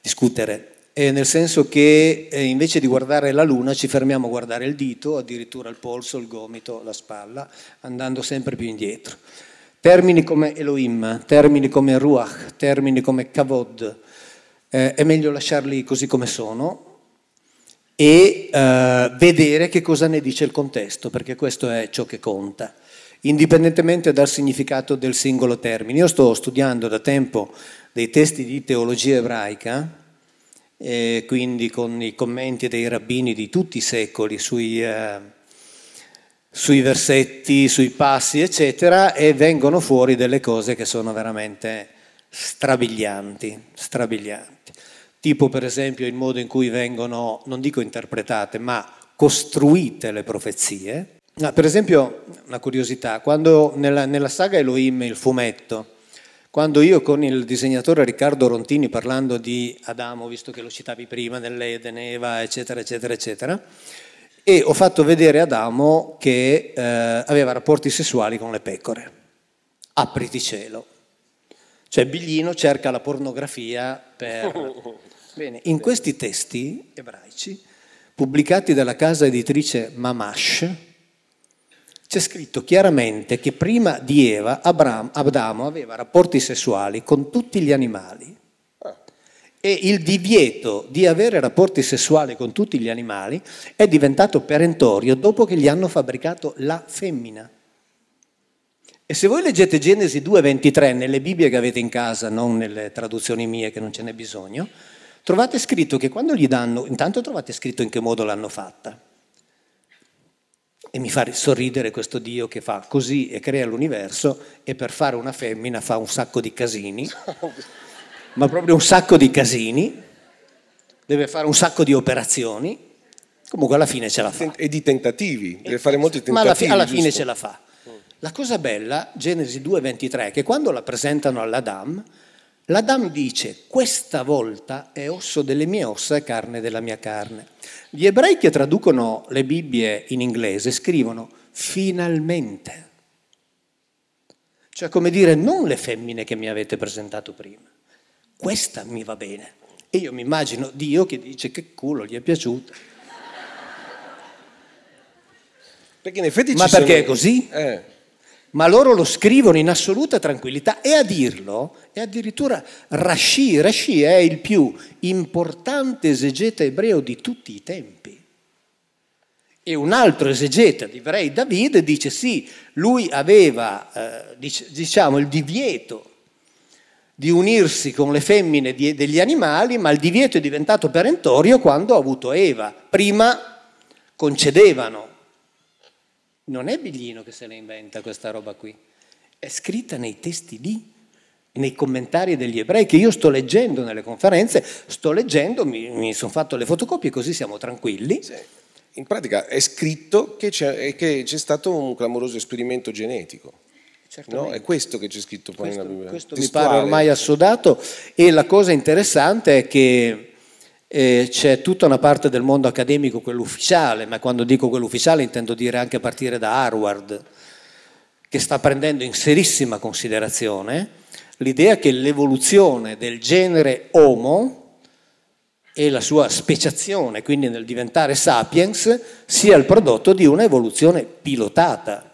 discutere. nel senso che eh, invece di guardare la luna ci fermiamo a guardare il dito, addirittura il polso, il gomito, la spalla, andando sempre più indietro. Termini come Elohim, termini come Ruach, termini come Kavod, eh, è meglio lasciarli così come sono e eh, vedere che cosa ne dice il contesto, perché questo è ciò che conta, indipendentemente dal significato del singolo termine. Io sto studiando da tempo dei testi di teologia ebraica, eh, quindi con i commenti dei rabbini di tutti i secoli sui, eh, sui versetti, sui passi, eccetera, e vengono fuori delle cose che sono veramente strabilianti, strabilianti tipo per esempio il modo in cui vengono, non dico interpretate, ma costruite le profezie. per esempio, una curiosità, quando nella, nella saga Elohim, il fumetto, quando io con il disegnatore Riccardo Rontini, parlando di Adamo, visto che lo citavi prima, nell'Edene, Eva, eccetera, eccetera, eccetera, e ho fatto vedere Adamo che eh, aveva rapporti sessuali con le pecore. Apriti cielo. Cioè Biglino cerca la pornografia per Bene, in questi testi ebraici, pubblicati dalla casa editrice Mamash, c'è scritto chiaramente che prima di Eva Abramo, Adamo aveva rapporti sessuali con tutti gli animali ah. e il divieto di avere rapporti sessuali con tutti gli animali è diventato perentorio dopo che gli hanno fabbricato la femmina. E se voi leggete Genesi 2.23 nelle Bibbie che avete in casa, non nelle traduzioni mie che non ce n'è bisogno, Trovate scritto che quando gli danno, intanto trovate scritto in che modo l'hanno fatta. E mi fa sorridere questo Dio che fa così e crea l'universo e per fare una femmina fa un sacco di casini, ma proprio un sacco di casini, deve fare un sacco di operazioni, comunque alla fine ce la fa. E di tentativi, deve fare molti tentativi. Ma alla, fi- alla fine ce la fa. La cosa bella, Genesi 2.23, che quando la presentano all'Adam, L'Adam dice, questa volta è osso delle mie ossa e carne della mia carne. Gli ebrei che traducono le Bibbie in inglese scrivono finalmente. Cioè come dire, non le femmine che mi avete presentato prima. Questa mi va bene. E io mi immagino Dio che dice che culo gli è piaciuta. Perché in effetti Ma perché sono... è così? Eh ma loro lo scrivono in assoluta tranquillità e a dirlo è addirittura Rashi. Rashi è il più importante esegeta ebreo di tutti i tempi. E un altro esegeta di ebrei, David, dice sì, lui aveva eh, diciamo, il divieto di unirsi con le femmine di, degli animali, ma il divieto è diventato perentorio quando ha avuto Eva. Prima concedevano non è Biglino che se la inventa questa roba qui, è scritta nei testi lì, nei commentari degli ebrei che io sto leggendo nelle conferenze, sto leggendo, mi, mi sono fatto le fotocopie così siamo tranquilli. Sì. In pratica è scritto che c'è, che c'è stato un clamoroso esperimento genetico. No, è questo che c'è scritto poi questo, nella Bibbia. Questo Testuale. mi pare ormai assodato e la cosa interessante è che eh, c'è tutta una parte del mondo accademico, quello ufficiale, ma quando dico quello ufficiale intendo dire anche a partire da Harvard, che sta prendendo in serissima considerazione l'idea che l'evoluzione del genere Homo e la sua speciazione, quindi nel diventare sapiens, sia il prodotto di un'evoluzione pilotata.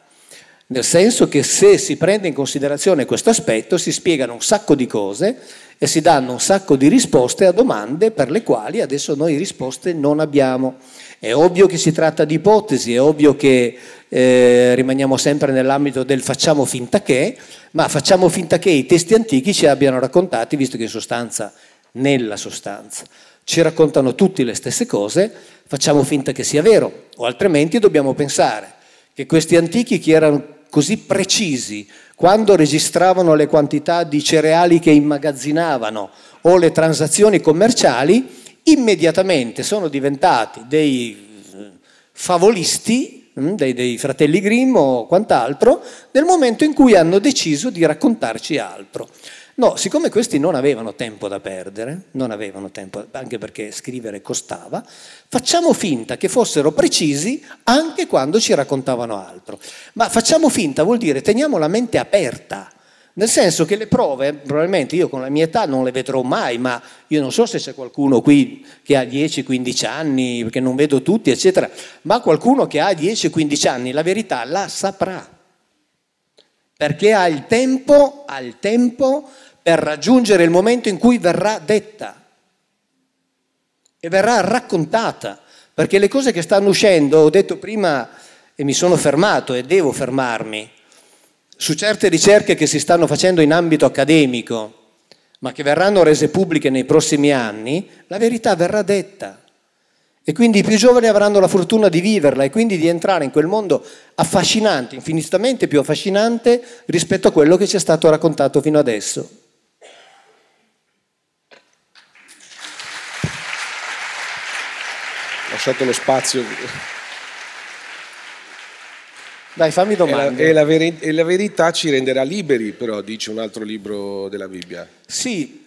Nel senso che se si prende in considerazione questo aspetto si spiegano un sacco di cose e si danno un sacco di risposte a domande per le quali adesso noi risposte non abbiamo. È ovvio che si tratta di ipotesi, è ovvio che eh, rimaniamo sempre nell'ambito del facciamo finta che, ma facciamo finta che i testi antichi ci abbiano raccontati, visto che in sostanza, nella sostanza, ci raccontano tutti le stesse cose, facciamo finta che sia vero, o altrimenti dobbiamo pensare che questi antichi che erano così precisi quando registravano le quantità di cereali che immagazzinavano o le transazioni commerciali, immediatamente sono diventati dei eh, favolisti, hm, dei, dei fratelli Grimm o quant'altro, nel momento in cui hanno deciso di raccontarci altro. No, siccome questi non avevano tempo da perdere, non avevano tempo, anche perché scrivere costava, facciamo finta che fossero precisi anche quando ci raccontavano altro. Ma facciamo finta vuol dire teniamo la mente aperta. Nel senso che le prove, probabilmente io con la mia età non le vedrò mai, ma io non so se c'è qualcuno qui che ha 10-15 anni, perché non vedo tutti, eccetera, ma qualcuno che ha 10-15 anni la verità la saprà. Perché ha il tempo, ha il tempo per raggiungere il momento in cui verrà detta e verrà raccontata, perché le cose che stanno uscendo, ho detto prima e mi sono fermato e devo fermarmi, su certe ricerche che si stanno facendo in ambito accademico, ma che verranno rese pubbliche nei prossimi anni, la verità verrà detta. E quindi i più giovani avranno la fortuna di viverla e quindi di entrare in quel mondo affascinante, infinitamente più affascinante rispetto a quello che ci è stato raccontato fino adesso. lasciato lo spazio. Dai, fammi domande. E la, e, la veri, e la, verità ci renderà liberi, però, dice un altro libro della Bibbia. Sì,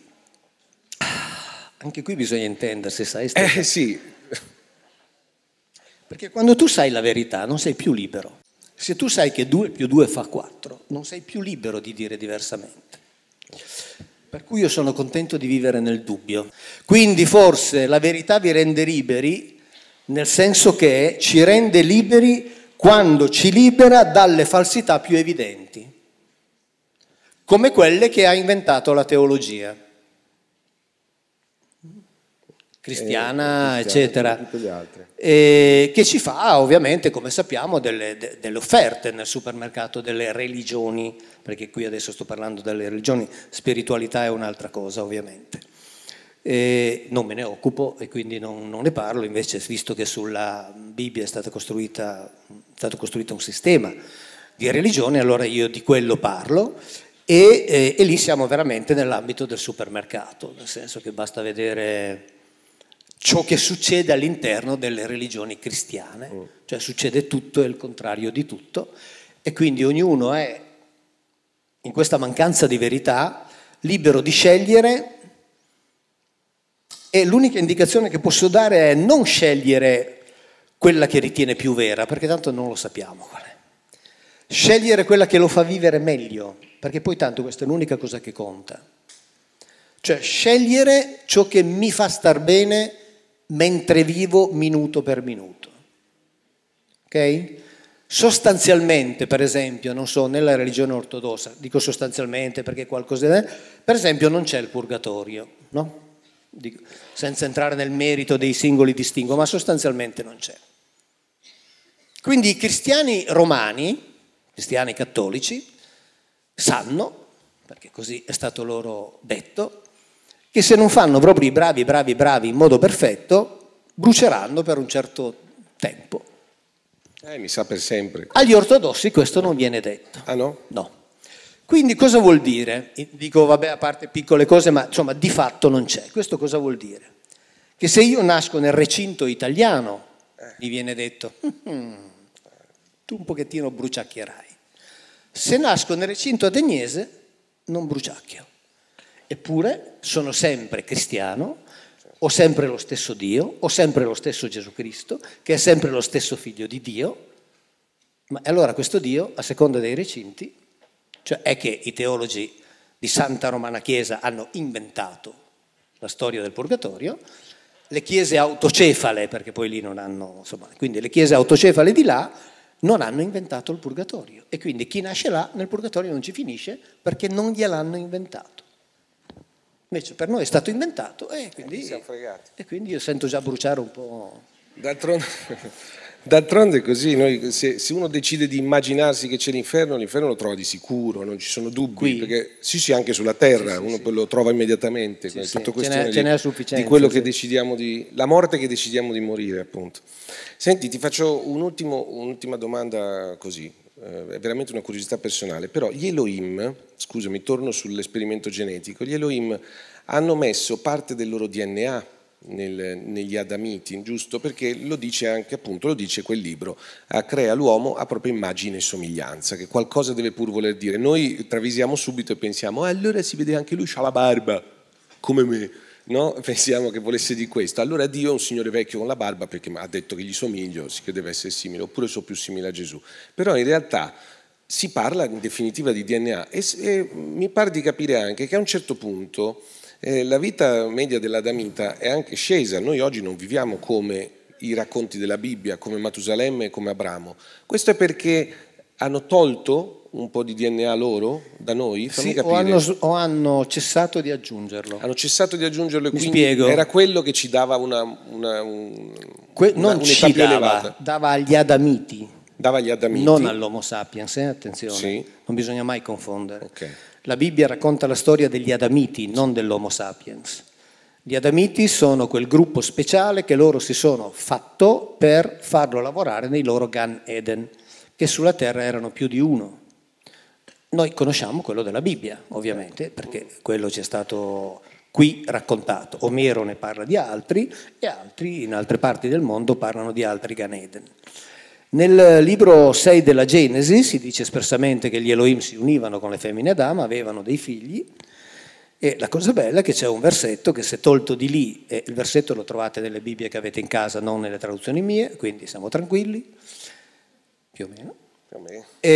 anche qui bisogna intendersi, sai? Eh sì. Perché quando tu sai la verità non sei più libero. Se tu sai che 2 più 2 fa 4, non sei più libero di dire diversamente. Per cui io sono contento di vivere nel dubbio. Quindi forse la verità vi rende liberi nel senso che ci rende liberi quando ci libera dalle falsità più evidenti, come quelle che ha inventato la teologia cristiana, eh, eccetera, e che ci fa ovviamente, come sappiamo, delle, delle, offerte nel supermercato delle religioni, perché qui adesso sto parlando delle religioni, spiritualità è un'altra cosa ovviamente. E non me ne occupo e quindi non, non, ne parlo, invece visto che sulla Bibbia è stato, costruita, è stato costruito un sistema di religione, allora io di quello parlo e, e, eh, e lì siamo veramente nell'ambito del supermercato, nel senso che basta vedere ciò che succede all'interno delle religioni cristiane, mm. cioè succede tutto e il contrario di tutto e quindi ognuno è in questa mancanza di verità libero di scegliere e l'unica indicazione che posso dare è non scegliere quella che ritiene più vera, perché tanto non lo sappiamo qual è. Scegliere quella che lo fa vivere meglio, perché poi tanto questa è l'unica cosa che conta. Cioè scegliere ciò che mi fa star bene mentre vivo minuto per minuto. Ok? Sostanzialmente, per esempio, non so, nella religione ortodossa, dico sostanzialmente perché qualcosa, è, per esempio non c'è il purgatorio, no? senza entrare nel merito dei singoli distinguo, ma sostanzialmente non c'è. Quindi i cristiani romani, cristiani cattolici, sanno, perché così è stato loro detto, che se non fanno proprio i bravi, bravi, bravi in modo perfetto, bruceranno per un certo tempo. Eh, mi sa per sempre. Agli ortodossi questo non viene detto. Ah no? No. Quindi cosa vuol dire? Dico vabbè a parte piccole cose, ma insomma di fatto non c'è. Questo cosa vuol dire? Che se io nasco nel recinto italiano, eh. mi viene detto, mm-hmm, tu un pochettino bruciacchierai. Se nasco nel recinto adegnese, non bruciacchio. Eppure sono sempre cristiano, ho sempre lo stesso Dio, ho sempre lo stesso Gesù Cristo, che è sempre lo stesso figlio di Dio, ma allora questo Dio, a seconda dei recinti, cioè è che i teologi di Santa Romana Chiesa hanno inventato la storia del purgatorio, le chiese autocefale, perché poi lì non hanno, insomma, quindi le chiese autocefale di là non hanno inventato il purgatorio e quindi chi nasce là nel purgatorio non ci finisce perché non gliel'hanno inventato. Invece per noi è stato inventato e quindi, e, eh, e quindi io sento già bruciare un po'. D'altronde, D'altronde è così, noi, se, se, uno decide di immaginarsi che c'è l'inferno, l'inferno lo trova di sicuro, non ci sono dubbi, Qui. perché sì sì anche sulla terra, sì, sì, uno sì. lo trova immediatamente, è tutto questione ce n'è, di, di quello che decidiamo di, la morte che decidiamo di morire appunto. Senti, ti faccio un ultimo, un'ultima domanda così, eh, è veramente una curiosità personale, però gli Elohim, scusami, torno sull'esperimento genetico, gli Elohim hanno messo parte del loro DNA nel, negli Adamiti, giusto? Perché lo dice anche, appunto, lo dice quel libro, crea l'uomo a propria immagine e somiglianza, che qualcosa deve pur voler dire. Noi travisiamo subito e pensiamo, eh, allora si vede anche lui, ha la barba, come me. No? Pensiamo che volesse di questo. Allora Dio è un signore vecchio con la barba perché ha detto che gli somiglio, che deve essere simile, oppure sono più simile a Gesù. Però in realtà si parla in definitiva di DNA e, e mi pare di capire anche che a un certo punto eh, la vita media dell'Adamita è anche scesa, noi oggi non viviamo come i racconti della Bibbia, come Matusalemme e come Abramo. Questo è perché hanno tolto un po' di DNA loro da noi? sì, O hanno, o, hanno, cessato di aggiungerlo. Hanno cessato di aggiungerlo e Mi quindi spiego. era quello che ci dava una, una, un, que- una non ci dava, elevata. dava agli adamiti. Dava agli adamiti. Non all'Homo sapiens, eh? attenzione. Sì. Non bisogna mai confondere. Okay. La Bibbia racconta la storia degli Adamiti, non dell'Homo sapiens. Gli Adamiti sono quel gruppo speciale che loro si sono fatto per farlo lavorare nei loro Gan Eden, che sulla terra erano più di uno. Noi conosciamo quello della Bibbia, ovviamente, perché quello ci è stato qui raccontato. Omero ne parla di altri e altri in altre parti del mondo parlano di altri Gan Eden. Nel libro 6 della Genesi si dice espressamente che gli Elohim si univano con le femmine Adamo, avevano dei figli e la cosa bella è che c'è un versetto che se tolto di lì, e il versetto lo trovate nelle Bibbie che avete in casa, non nelle traduzioni mie, quindi siamo tranquilli, più o meno. E,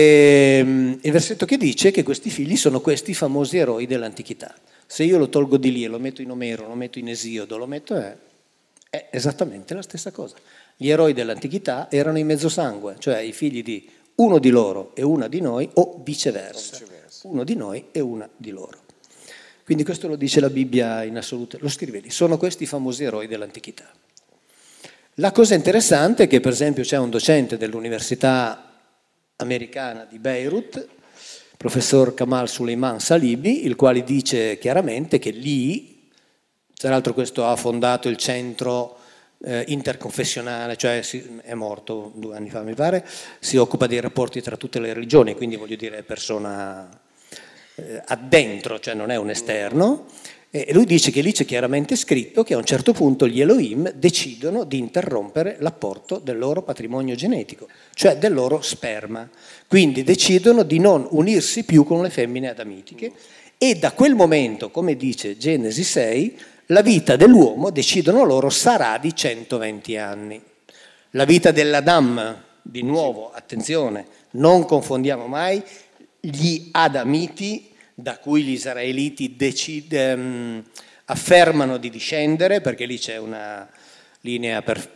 ehm, il versetto che dice che questi figli sono questi famosi eroi dell'antichità. Se io lo tolgo di lì e lo metto in Omero, lo metto in Esiodo, lo metto... Eh, è esattamente la stessa cosa. Gli eroi dell'antichità erano i sangue, cioè i figli di uno di loro e una di noi o viceversa, viceversa. uno di noi e una di loro. Quindi questo lo dice la Bibbia in assoluto, lo scrive lì, sono questi i famosi eroi dell'antichità. La cosa interessante è che per esempio c'è un docente dell'Università americana di Beirut, professor Kamal Suleiman Salibi, il quale dice chiaramente che lì, tra l'altro questo ha fondato il centro eh, interconfessionale, cioè si, è morto due anni fa mi pare, si occupa dei rapporti tra tutte le religioni, quindi voglio dire è persona eh, addentro, cioè non è un esterno. E lui dice che lì c'è chiaramente scritto che a un certo punto gli Elohim decidono di interrompere l'apporto del loro patrimonio genetico, cioè del loro sperma. Quindi decidono di non unirsi più con le femmine adamitiche e da quel momento, come dice Genesi 6, la vita dell'uomo, decidono loro, sarà di 120 anni. La vita dell'Adam, di nuovo, attenzione, non confondiamo mai gli Adamiti, da cui gli israeliti decide, ehm, affermano di discendere, perché lì c'è una linea per,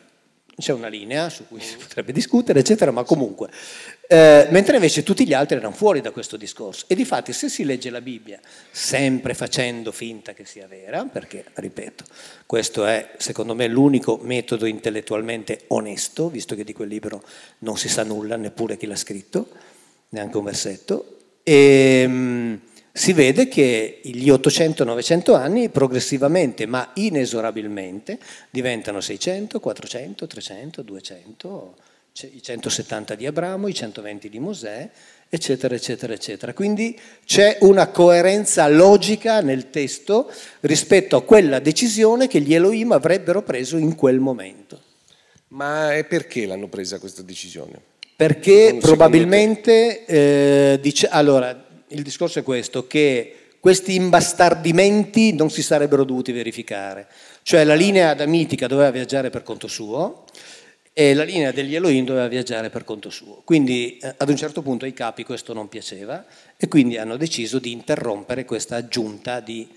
c'è una linea su cui si potrebbe discutere, eccetera, ma comunque eh, mentre invece tutti gli altri erano fuori da questo discorso. E di fatti se si legge la Bibbia sempre facendo finta che sia vera, perché ripeto, questo è secondo me l'unico metodo intellettualmente onesto, visto che di quel libro non si sa nulla, neppure chi l'ha scritto, neanche un versetto, e, ehm, mh, si vede che gli 800-900 anni progressivamente ma inesorabilmente diventano 600, 400, 300, 200 i 170 di Abramo, i 120 di Mosè, eccetera, eccetera, eccetera. Quindi c'è una coerenza logica nel testo rispetto a quella decisione che gli Elohim avrebbero preso in quel momento. Ma perché l'hanno presa questa decisione? Perché probabilmente, eh, dice, allora, il discorso è questo, che questi imbastardimenti non si sarebbero dovuti verificare. Cioè la linea adamitica doveva viaggiare per conto suo, e la linea degli Elohim doveva viaggiare per conto suo. Quindi eh, ad un certo punto ai capi questo non piaceva e quindi hanno deciso di interrompere questa aggiunta di,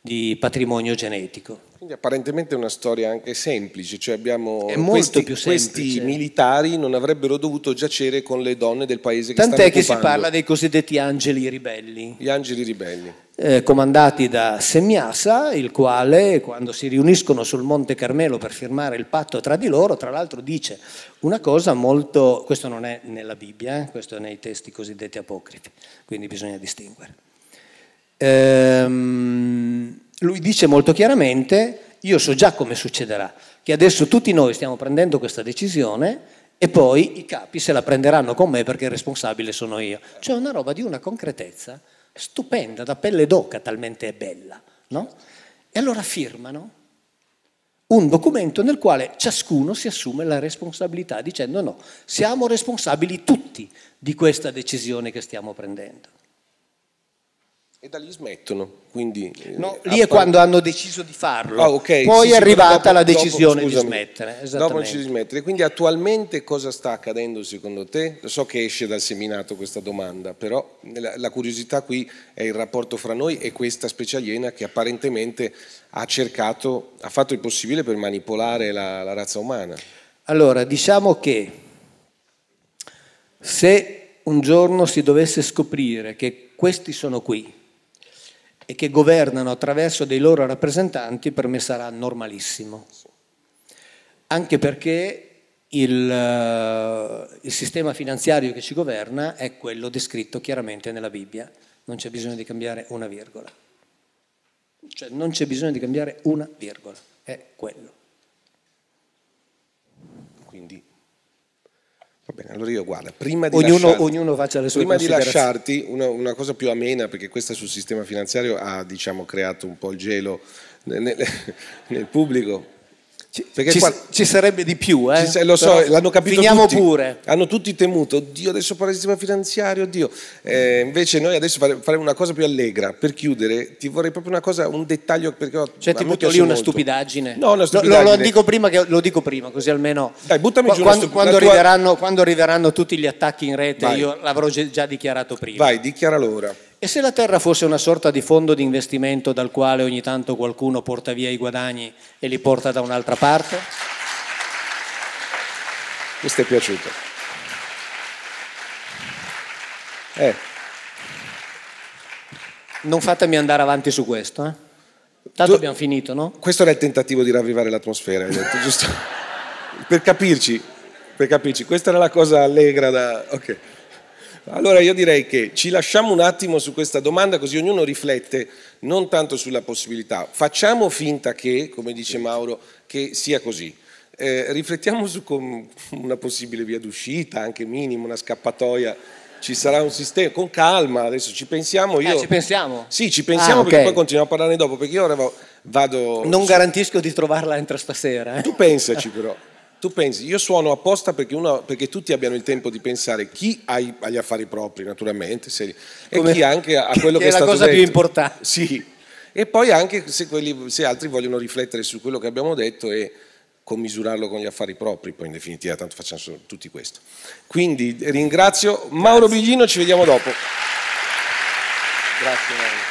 di patrimonio genetico. Quindi apparentemente è una storia anche semplice, cioè abbiamo questi, semplice. questi, militari non avrebbero dovuto giacere con le donne del paese che Tant'è che occupando. si parla dei cosiddetti angeli ribelli. Gli angeli ribelli. Eh, comandati da Semmiasa, il quale quando si riuniscono sul Monte Carmelo per firmare il patto tra di loro, tra l'altro dice una cosa molto, questo non è nella Bibbia, eh, questo è nei testi cosiddetti apocrifi, quindi bisogna distinguere. Ehm lui dice molto chiaramente, io so già come succederà, che adesso tutti noi stiamo prendendo questa decisione e poi i capi se la prenderanno con me perché il responsabile sono io. Cioè una roba di una concretezza stupenda, da pelle d'oca talmente è bella. No? E allora firmano un documento nel quale ciascuno si assume la responsabilità dicendo no, siamo responsabili tutti di questa decisione che stiamo prendendo. E da lì smettono. Quindi, no, eh, lì è quando hanno deciso di farlo. Ah, okay. Poi sì, è arrivata dopo, la decisione dopo, scusami, di smettere. Dopo non di smettere. Quindi attualmente cosa sta accadendo secondo te? Lo so che esce dal seminato questa domanda, però la, la curiosità qui è il rapporto fra noi e questa specie aliena che apparentemente ha cercato, ha fatto il possibile per manipolare la, la razza umana. Allora, diciamo che se un giorno si dovesse scoprire che questi sono qui, e che governano attraverso dei loro rappresentanti, per me sarà normalissimo. Anche perché il, eh, il sistema finanziario che ci governa è quello descritto chiaramente nella Bibbia, non c'è bisogno di cambiare una virgola. Cioè non c'è bisogno di cambiare una virgola, è quello. Va bene, allora io guarda, prima di, ognuno, lasciarti, ognuno prima di lasciarti una, una, cosa più amena, perché questa sul sistema finanziario ha diciamo, creato un po' il gelo nel, nel pubblico, ci, qua, ci sarebbe di più, eh? Ci, lo so, Però eh, l'hanno capito finiamo tutti. pure. Hanno tutti temuto, oddio, adesso parla di sistema finanziario, oddio. Eh, invece noi adesso faremo una cosa più allegra. Per chiudere, ti vorrei proprio una cosa, un dettaglio. Perché ho, cioè, ti butto lì molto. una stupidaggine. No, una stupidaggine. Lo, lo, dico prima che, lo dico prima, così almeno. Dai, buttami quando, giù una stup- quando, tua... arriveranno, quando arriveranno tutti gli attacchi in rete, Vai. io l'avrò già dichiarato prima. Vai, dichiaralo ora. E se la terra fosse una sorta di fondo di investimento dal quale ogni tanto qualcuno porta via i guadagni e li porta da un'altra parte? Questo è piaciuto. Eh. Non fatemi andare avanti su questo, eh? Tanto tu, abbiamo finito, no? Questo era il tentativo di ravvivare l'atmosfera, hai detto, giusto? per capirci, per capirci, questa era la cosa allegra da... Okay. Allora io direi che ci lasciamo un attimo su questa domanda così ognuno riflette non tanto sulla possibilità, facciamo finta che, come dice Mauro, che sia così. Eh, riflettiamo su una possibile via d'uscita, anche minimo, una scappatoia ci sarà un sistema con calma adesso ci pensiamo eh, io eh, ci pensiamo sì ci pensiamo ah, perché poi continuiamo a parlarne dopo perché io ora vado non su... garantisco di trovarla entro stasera eh. tu pensaci però tu pensi, io suono apposta perché, uno, perché, tutti abbiano il tempo di pensare chi ha gli affari propri, naturalmente, seri, e Come, chi anche a quello che, che è, è la cosa più importante. Sì. E poi anche se, quelli, se, altri vogliono riflettere su quello che abbiamo detto e commisurarlo con gli affari propri, poi in definitiva tanto facciamo tutti questo. Quindi ringrazio Mauro Biglino, ci vediamo dopo. Grazie Mauro.